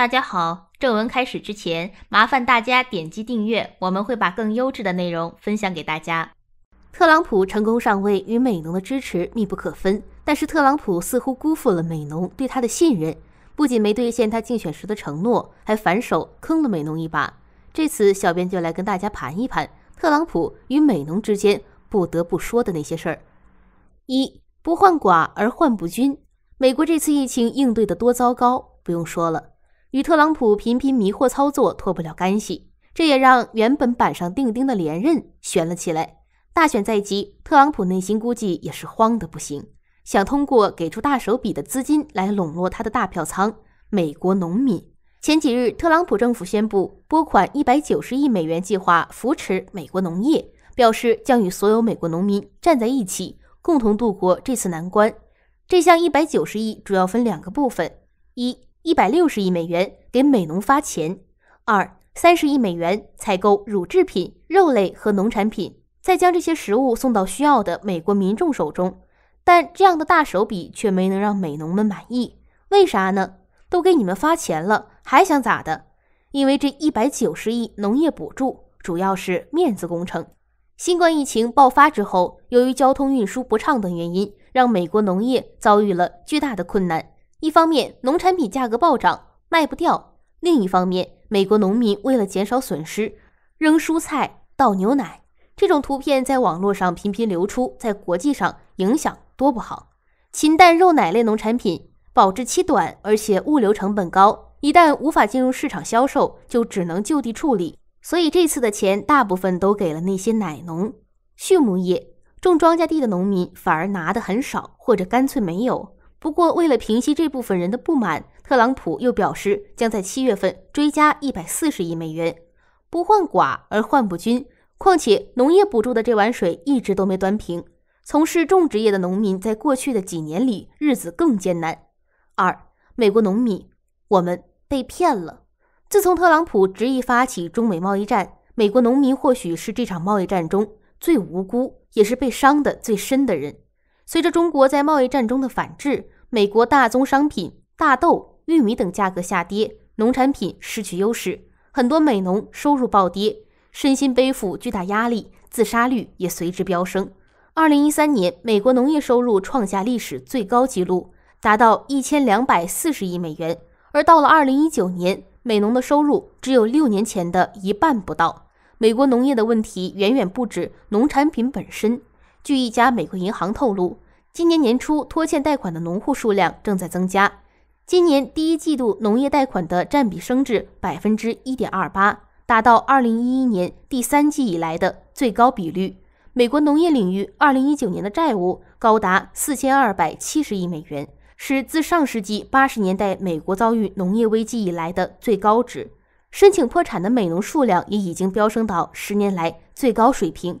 大家好，正文开始之前，麻烦大家点击订阅，我们会把更优质的内容分享给大家。特朗普成功上位与美农的支持密不可分，但是特朗普似乎辜负了美农对他的信任，不仅没兑现他竞选时的承诺，还反手坑了美农一把。这次小编就来跟大家盘一盘特朗普与美农之间不得不说的那些事儿。一不患寡而患不均，美国这次疫情应对的多糟糕，不用说了。与特朗普频频迷惑操作脱不了干系，这也让原本板上钉钉的连任悬了起来。大选在即，特朗普内心估计也是慌得不行，想通过给出大手笔的资金来笼络他的大票仓——美国农民。前几日，特朗普政府宣布拨款一百九十亿美元，计划扶持美国农业，表示将与所有美国农民站在一起，共同度过这次难关。这项一百九十亿主要分两个部分：一。一百六十亿美元给美农发钱，二三十亿美元采购乳制品、肉类和农产品，再将这些食物送到需要的美国民众手中。但这样的大手笔却没能让美农们满意，为啥呢？都给你们发钱了，还想咋的？因为这一百九十亿农业补助主要是面子工程。新冠疫情爆发之后，由于交通运输不畅等原因，让美国农业遭遇了巨大的困难。一方面，农产品价格暴涨，卖不掉；另一方面，美国农民为了减少损失，扔蔬菜、倒牛奶，这种图片在网络上频频流出，在国际上影响多不好。禽蛋、肉奶类农产品保质期短，而且物流成本高，一旦无法进入市场销售，就只能就地处理。所以这次的钱大部分都给了那些奶农、畜牧业、种庄稼地的农民，反而拿的很少，或者干脆没有。不过，为了平息这部分人的不满，特朗普又表示将在七月份追加一百四十亿美元。不患寡而患不均，况且农业补助的这碗水一直都没端平。从事种植业的农民在过去的几年里日子更艰难。二，美国农民，我们被骗了。自从特朗普执意发起中美贸易战，美国农民或许是这场贸易战中最无辜，也是被伤的最深的人。随着中国在贸易战中的反制，美国大宗商品大豆、玉米等价格下跌，农产品失去优势，很多美农收入暴跌，身心背负巨大压力，自杀率也随之飙升。二零一三年，美国农业收入创下历史最高纪录，达到一千两百四十亿美元，而到了二零一九年，美农的收入只有六年前的一半不到。美国农业的问题远远不止农产品本身。据一家美国银行透露，今年年初拖欠贷款的农户数量正在增加。今年第一季度农业贷款的占比升至百分之一点二八，达到二零一一年第三季以来的最高比率。美国农业领域二零一九年的债务高达四千二百七十亿美元，是自上世纪八十年代美国遭遇农业危机以来的最高值。申请破产的美农数量也已经飙升到十年来最高水平。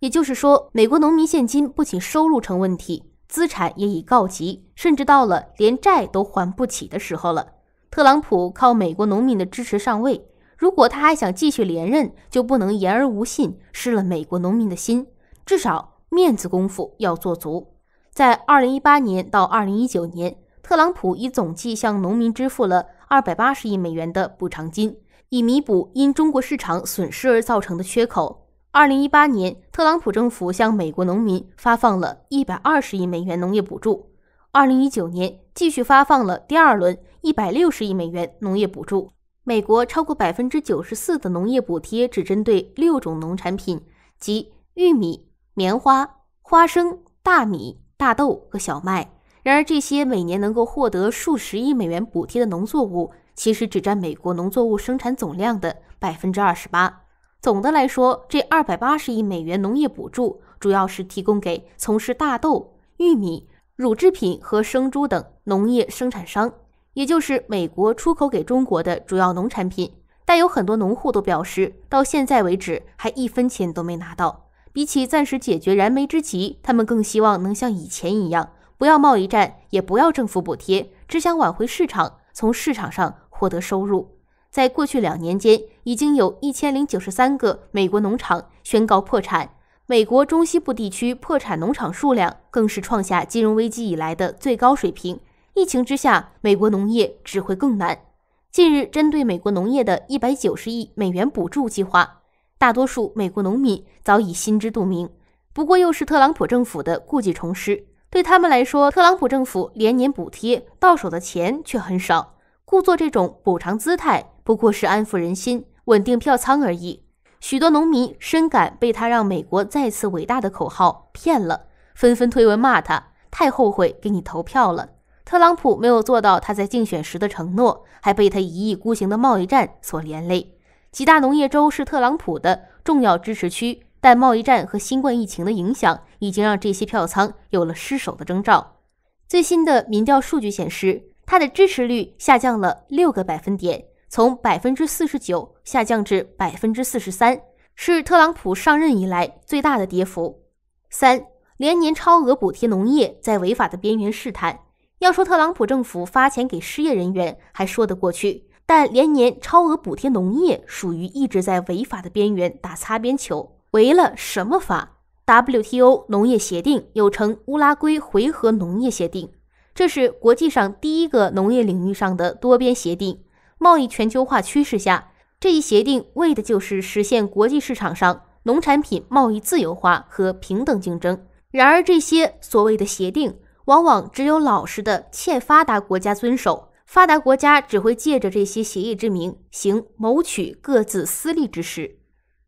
也就是说，美国农民现金不仅收入成问题，资产也已告急，甚至到了连债都还不起的时候了。特朗普靠美国农民的支持上位，如果他还想继续连任，就不能言而无信，失了美国农民的心。至少面子功夫要做足。在二零一八年到二零一九年，特朗普已总计向农民支付了二百八十亿美元的补偿金，以弥补因中国市场损失而造成的缺口。二零一八年，特朗普政府向美国农民发放了一百二十亿美元农业补助；二零一九年继续发放了第二轮一百六十亿美元农业补助。美国超过百分之九十四的农业补贴只针对六种农产品，即玉米、棉花、花生、大米、大豆和小麦。然而，这些每年能够获得数十亿美元补贴的农作物，其实只占美国农作物生产总量的百分之二十八。总的来说，这二百八十亿美元农业补助主要是提供给从事大豆、玉米、乳制品和生猪等农业生产商，也就是美国出口给中国的主要农产品。但有很多农户都表示，到现在为止还一分钱都没拿到。比起暂时解决燃眉之急，他们更希望能像以前一样，不要贸易战，也不要政府补贴，只想挽回市场，从市场上获得收入。在过去两年间，已经有一千零九十三个美国农场宣告破产。美国中西部地区破产农场数量更是创下金融危机以来的最高水平。疫情之下，美国农业只会更难。近日，针对美国农业的一百九十亿美元补助计划，大多数美国农民早已心知肚明。不过，又是特朗普政府的故技重施。对他们来说，特朗普政府连年补贴到手的钱却很少，故作这种补偿姿态。不过是安抚人心、稳定票仓而已。许多农民深感被他让美国再次伟大的口号骗了，纷纷推文骂他，太后悔给你投票了。特朗普没有做到他在竞选时的承诺，还被他一意孤行的贸易战所连累。几大农业州是特朗普的重要支持区，但贸易战和新冠疫情的影响已经让这些票仓有了失守的征兆。最新的民调数据显示，他的支持率下降了六个百分点。从百分之四十九下降至百分之四十三，是特朗普上任以来最大的跌幅。三连年超额补贴农业在违法的边缘试探。要说特朗普政府发钱给失业人员还说得过去，但连年超额补贴农业属于一直在违法的边缘打擦边球。违了什么法？WTO 农业协定又称乌拉圭回合农业协定，这是国际上第一个农业领域上的多边协定。贸易全球化趋势下，这一协定为的就是实现国际市场上农产品贸易自由化和平等竞争。然而，这些所谓的协定往往只有老实的欠发达国家遵守，发达国家只会借着这些协议之名行谋取各自私利之事。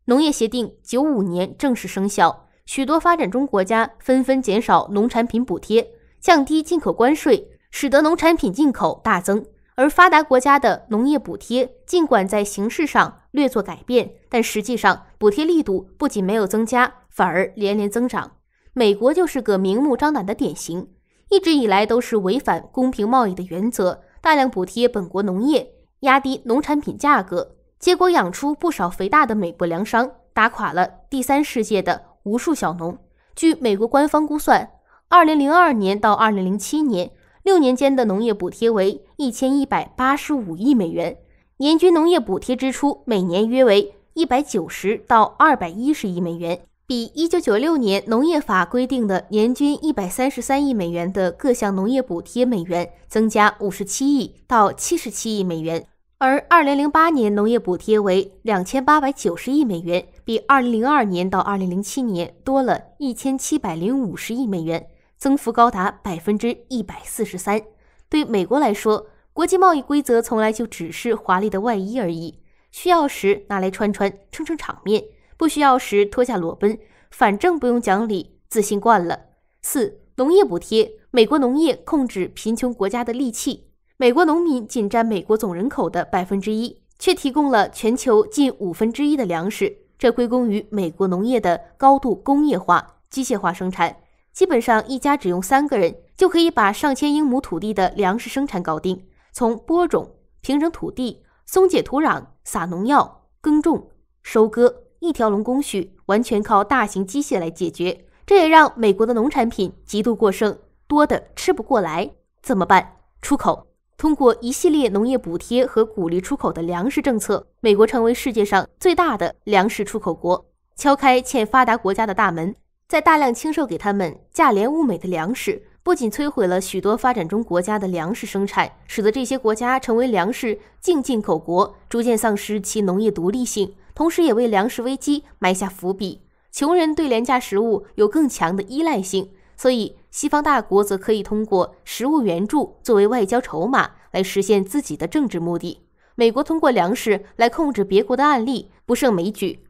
农业协定九五年正式生效，许多发展中国家纷纷减少农产品补贴，降低进口关税，使得农产品进口大增。而发达国家的农业补贴，尽管在形式上略作改变，但实际上补贴力度不仅没有增加，反而连连增长。美国就是个明目张胆的典型，一直以来都是违反公平贸易的原则，大量补贴本国农业，压低农产品价格，结果养出不少肥大的美国粮商，打垮了第三世界的无数小农。据美国官方估算，二零零二年到二零零七年。六年间的农业补贴为一千一百八十五亿美元，年均农业补贴支出每年约为一百九十到二百一十亿美元，比一九九六年农业法规定的年均一百三十三亿美元的各项农业补贴美元增加五十七亿到七十七亿美元，而二零零八年农业补贴为两千八百九十亿美元，比二零零二年到二零零七年多了一千七百零五十亿美元。增幅高达百分之一百四十三。对美国来说，国际贸易规则从来就只是华丽的外衣而已，需要时拿来穿穿，撑撑场面；不需要时脱下裸奔，反正不用讲理，自信惯了。四、农业补贴，美国农业控制贫穷国家的利器。美国农民仅占美国总人口的百分之一，却提供了全球近五分之一的粮食，这归功于美国农业的高度工业化、机械化生产。基本上一家只用三个人就可以把上千英亩土地的粮食生产搞定，从播种、平整土地、松解土壤、撒农药、耕种、收割，一条龙工序完全靠大型机械来解决。这也让美国的农产品极度过剩，多的吃不过来，怎么办？出口。通过一系列农业补贴和鼓励出口的粮食政策，美国成为世界上最大的粮食出口国，敲开欠发达国家的大门。在大量倾售给他们价廉物美的粮食，不仅摧毁了许多发展中国家的粮食生产，使得这些国家成为粮食净进口国，逐渐丧失其农业独立性，同时也为粮食危机埋下伏笔。穷人对廉价食物有更强的依赖性，所以西方大国则可以通过食物援助作为外交筹码来实现自己的政治目的。美国通过粮食来控制别国的案例不胜枚举。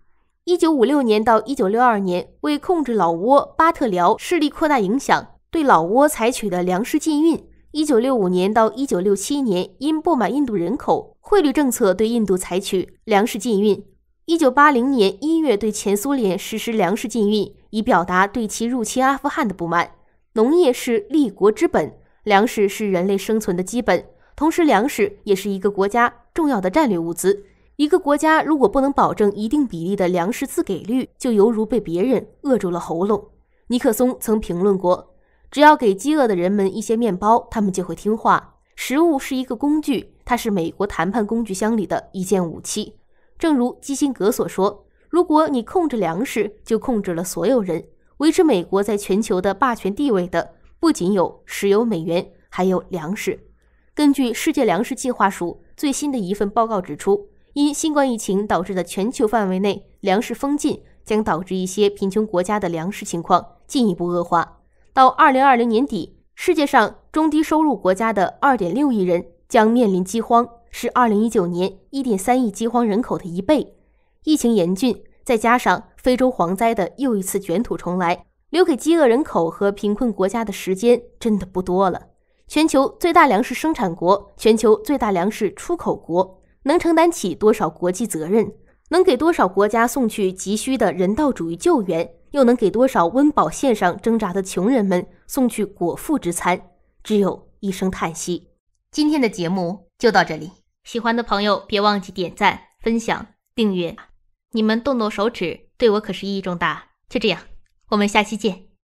一九五六年到一九六二年，为控制老挝巴特辽势力扩大影响，对老挝采取的粮食禁运。一九六五年到一九六七年，因不满印度人口汇率政策，对印度采取粮食禁运。一九八零年一月，对前苏联实施粮食禁运，以表达对其入侵阿富汗的不满。农业是立国之本，粮食是人类生存的基本，同时粮食也是一个国家重要的战略物资。一个国家如果不能保证一定比例的粮食自给率，就犹如被别人扼住了喉咙。尼克松曾评论过：“只要给饥饿的人们一些面包，他们就会听话。”食物是一个工具，它是美国谈判工具箱里的一件武器。正如基辛格所说：“如果你控制粮食，就控制了所有人。”维持美国在全球的霸权地位的，不仅有石油、美元，还有粮食。根据世界粮食计划署最新的一份报告指出，因新冠疫情导致的全球范围内粮食封禁，将导致一些贫穷国家的粮食情况进一步恶化。到二零二零年底，世界上中低收入国家的二点六亿人将面临饥荒，是二零一九年一点三亿饥荒人口的一倍。疫情严峻，再加上非洲蝗灾的又一次卷土重来，留给饥饿人口和贫困国家的时间真的不多了。全球最大粮食生产国，全球最大粮食出口国。能承担起多少国际责任？能给多少国家送去急需的人道主义救援？又能给多少温饱线上挣扎的穷人们送去果腹之餐？只有一声叹息。今天的节目就到这里，喜欢的朋友别忘记点赞、分享、订阅。你们动动手指，对我可是意义重大。就这样，我们下期见。